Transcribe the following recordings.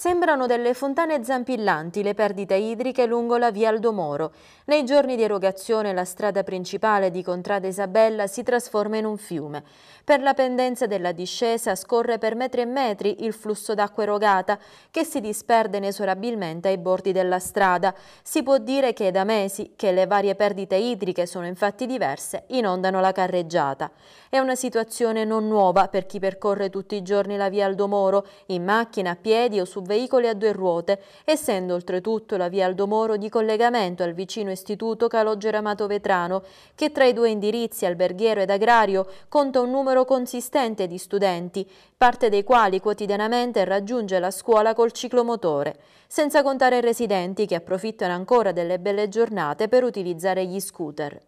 Sembrano delle fontane zampillanti le perdite idriche lungo la via Aldomoro. Nei giorni di erogazione la strada principale di Contrada Isabella si trasforma in un fiume. Per la pendenza della discesa scorre per metri e metri il flusso d'acqua erogata che si disperde inesorabilmente ai bordi della strada. Si può dire che è da mesi che le varie perdite idriche sono infatti diverse inondano la carreggiata. È una situazione non nuova per chi percorre tutti i giorni la via Aldomoro, in macchina, a piedi o su veicoli a due ruote, essendo oltretutto la via Aldomoro di collegamento al vicino istituto Calogero Amato Vetrano, che tra i due indirizzi alberghiero ed agrario conta un numero consistente di studenti, parte dei quali quotidianamente raggiunge la scuola col ciclomotore, senza contare i residenti che approfittano ancora delle belle giornate per utilizzare gli scooter.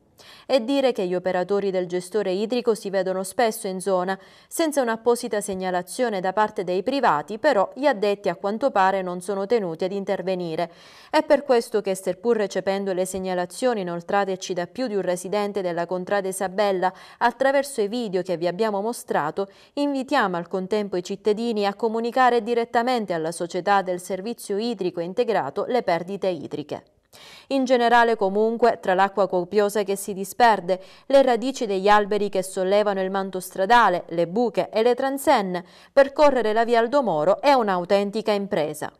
E dire che gli operatori del gestore idrico si vedono spesso in zona, senza un'apposita segnalazione da parte dei privati, però gli addetti a quanto pare non sono tenuti ad intervenire. È per questo che, seppur recependo le segnalazioni inoltrateci da più di un residente della contrada Isabella attraverso i video che vi abbiamo mostrato, invitiamo al contempo i cittadini a comunicare direttamente alla società del servizio idrico integrato le perdite idriche. In generale comunque, tra l'acqua copiosa che si disperde, le radici degli alberi che sollevano il manto stradale, le buche e le transenne, percorrere la via Aldomoro è un'autentica impresa.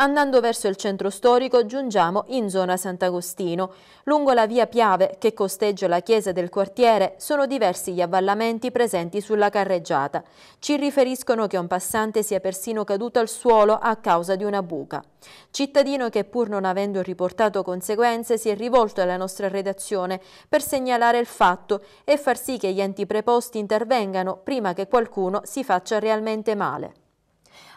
Andando verso il centro storico giungiamo in zona Sant'Agostino. Lungo la via Piave, che costeggia la chiesa del quartiere, sono diversi gli avvallamenti presenti sulla carreggiata. Ci riferiscono che un passante sia persino caduto al suolo a causa di una buca. Cittadino che pur non avendo riportato conseguenze si è rivolto alla nostra redazione per segnalare il fatto e far sì che gli enti preposti intervengano prima che qualcuno si faccia realmente male.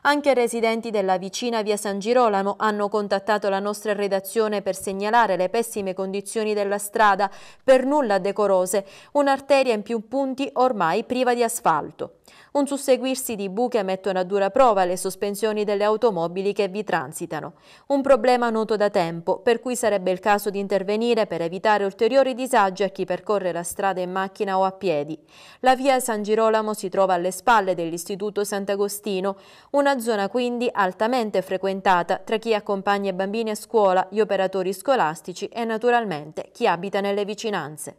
Anche residenti della vicina via San Girolamo hanno contattato la nostra redazione per segnalare le pessime condizioni della strada, per nulla decorose, un'arteria in più punti ormai priva di asfalto. Un susseguirsi di buche mettono a dura prova le sospensioni delle automobili che vi transitano. Un problema noto da tempo, per cui sarebbe il caso di intervenire per evitare ulteriori disagi a chi percorre la strada in macchina o a piedi. La via San Girolamo si trova alle spalle dell'Istituto Sant'Agostino, una una zona quindi altamente frequentata tra chi accompagna i bambini a scuola, gli operatori scolastici e naturalmente chi abita nelle vicinanze.